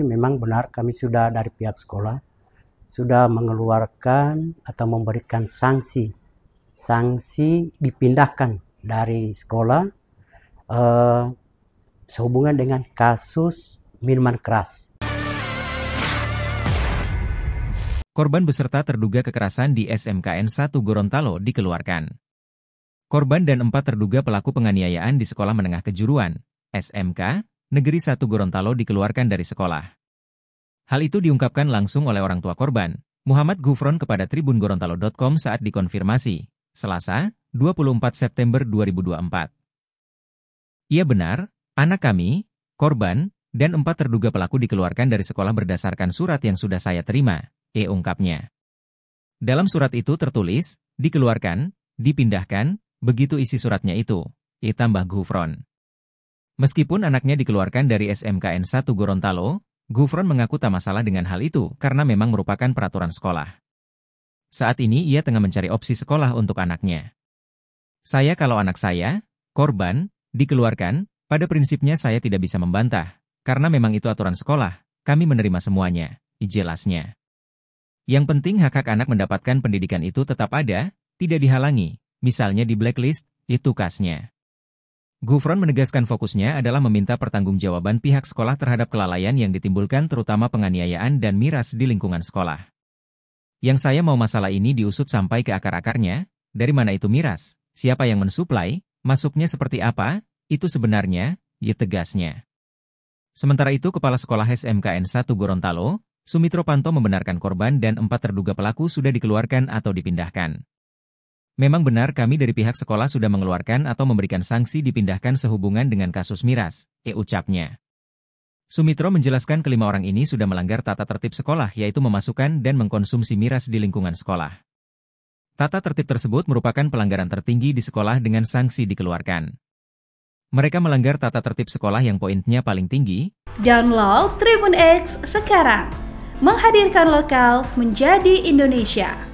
Memang benar kami sudah dari pihak sekolah sudah mengeluarkan atau memberikan sanksi. Sanksi dipindahkan dari sekolah eh, sehubungan dengan kasus minuman keras. Korban beserta terduga kekerasan di SMKN 1 Gorontalo dikeluarkan. Korban dan empat terduga pelaku penganiayaan di Sekolah Menengah Kejuruan, SMK, Negeri satu Gorontalo dikeluarkan dari sekolah. Hal itu diungkapkan langsung oleh orang tua korban, Muhammad Gufron kepada Tribun Gorontalo.com saat dikonfirmasi, Selasa, 24 September 2024. "Ia benar, anak kami, korban, dan empat terduga pelaku dikeluarkan dari sekolah berdasarkan surat yang sudah saya terima, E ungkapnya. Dalam surat itu tertulis, dikeluarkan, dipindahkan, begitu isi suratnya itu, E tambah Gufron. Meskipun anaknya dikeluarkan dari SMKN 1 Gorontalo, Gufron mengaku tak masalah dengan hal itu karena memang merupakan peraturan sekolah. Saat ini ia tengah mencari opsi sekolah untuk anaknya. Saya kalau anak saya, korban, dikeluarkan, pada prinsipnya saya tidak bisa membantah, karena memang itu aturan sekolah, kami menerima semuanya, jelasnya. Yang penting hak-hak anak mendapatkan pendidikan itu tetap ada, tidak dihalangi, misalnya di blacklist, itu kasnya. Gufron menegaskan fokusnya adalah meminta pertanggungjawaban pihak sekolah terhadap kelalaian yang ditimbulkan terutama penganiayaan dan miras di lingkungan sekolah. Yang saya mau masalah ini diusut sampai ke akar-akarnya, dari mana itu miras, siapa yang mensuplai, masuknya seperti apa, itu sebenarnya, ya tegasnya. Sementara itu Kepala Sekolah SMKN 1 Gorontalo, Sumitro Panto membenarkan korban dan empat terduga pelaku sudah dikeluarkan atau dipindahkan. Memang benar kami dari pihak sekolah sudah mengeluarkan atau memberikan sanksi dipindahkan sehubungan dengan kasus miras, e ucapnya. Sumitro menjelaskan kelima orang ini sudah melanggar tata tertib sekolah yaitu memasukkan dan mengkonsumsi miras di lingkungan sekolah. Tata tertib tersebut merupakan pelanggaran tertinggi di sekolah dengan sanksi dikeluarkan. Mereka melanggar tata tertib sekolah yang poinnya paling tinggi. Download Tribun X sekarang. Menghadirkan lokal menjadi Indonesia.